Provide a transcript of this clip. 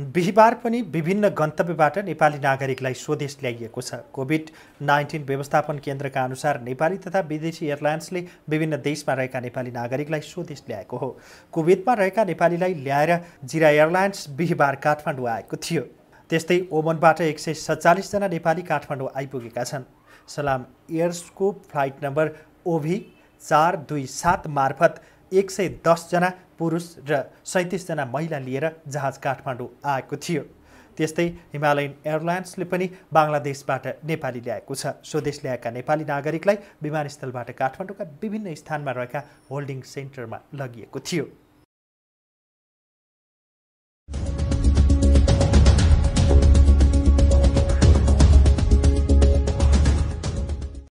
बिहिबार पनि विभिन्न गन्तव्यबाट नेपाली नागरिकलाई स्वदेश ल्याइएको छ कोभिड नाइन्टिन व्यवस्थापन केन्द्रका अनुसार नेपाली तथा विदेशी एयरलाइन्सले विभिन्न देशमा रहेका नेपाली नागरिकलाई स्वदेश ल्याएको हो कोभिडमा रहेका नेपालीलाई ल्याएर जिरा एयरलाइन्स बिहिबार काठमाडौँ आएको थियो त्यस्तै ओमनबाट एक सय सत्तालिसजना नेपाली काठमाडौँ आइपुगेका छन् सलाम एयर्सको फ्लाइट नम्बर ओभी चार दुई सात मार्फत एक सय दसजना पुरुष र सैँतिसजना महिला लिएर जहाज काठमाडौँ आएको थियो त्यस्तै हिमालयन एयरलाइन्सले पनि बङ्गलादेशबाट नेपाली ल्याएको छ स्वदेश ल्याएका नेपाली नागरिकलाई विमानस्थलबाट काठमाडौँका विभिन्न स्थानमा रहेका होल्डिङ सेन्टरमा लगिएको थियो